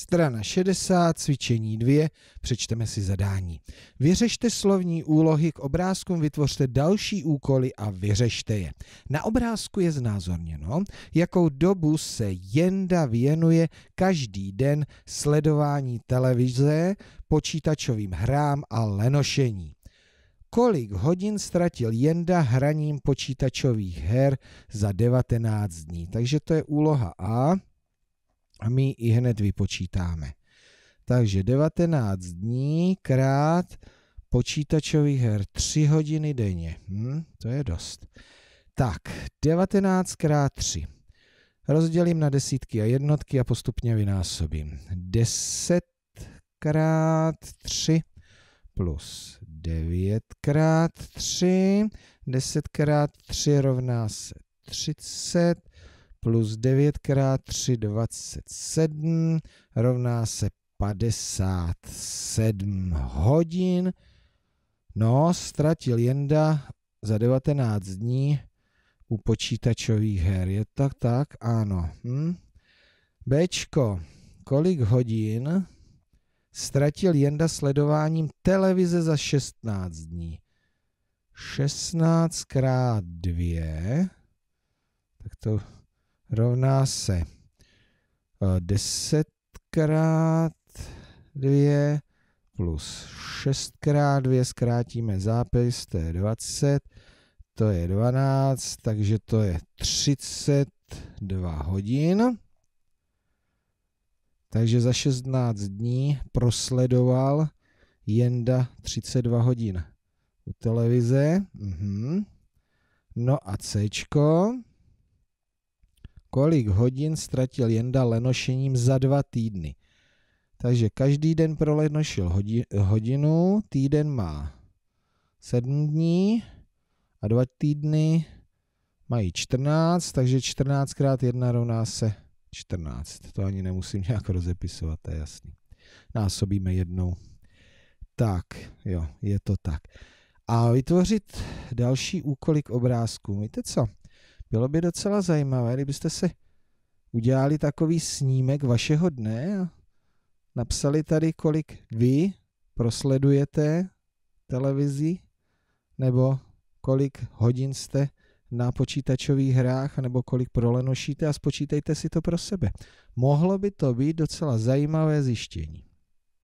Strana 60, cvičení 2, přečteme si zadání. Vyřešte slovní úlohy k obrázkům, vytvořte další úkoly a vyřešte je. Na obrázku je znázorněno, jakou dobu se Jenda věnuje každý den sledování televize, počítačovým hrám a lenošení. Kolik hodin ztratil Jenda hraním počítačových her za 19 dní? Takže to je úloha A a my ji hned vypočítáme. Takže 19 dní krát počítačový her 3 hodiny denně. Hm, to je dost. Tak, 19 krát 3. Rozdělím na desítky a jednotky a postupně vynásobím. 10 krát 3 plus 9 krát 3. 10 krát 3 rovná se 30 plus 9 krát 3, 27 rovná se 57 hodin. No, ztratil Jenda za 19 dní u počítačových her. Je tak tak? Ano. Hm? Bčko. Kolik hodin ztratil Jenda sledováním televize za 16 dní? 16 krát 2. Tak to rovná se 10 krát 2 plus 6 krát 2, zkrátíme zápis, to je 20, to je 12, takže to je 32 hodin. Takže za 16 dní prosledoval Jenda 32 hodin u televize. Mhm. No a Cčko kolik hodin ztratil Jenda lenošením za dva týdny. Takže každý den prolenošil hodinu, týden má sedm dní a dva týdny mají 14, takže 14 krát 1 rovná se 14. To ani nemusím nějak rozepisovat, to je jasný. Násobíme jednou. Tak, jo, je to tak. A vytvořit další úkoly k obrázku. Víte co? Bylo by docela zajímavé, kdybyste si udělali takový snímek vašeho dne a napsali tady, kolik vy prosledujete televizi nebo kolik hodin jste na počítačových hrách nebo kolik prolenošíte a spočítejte si to pro sebe. Mohlo by to být docela zajímavé zjištění.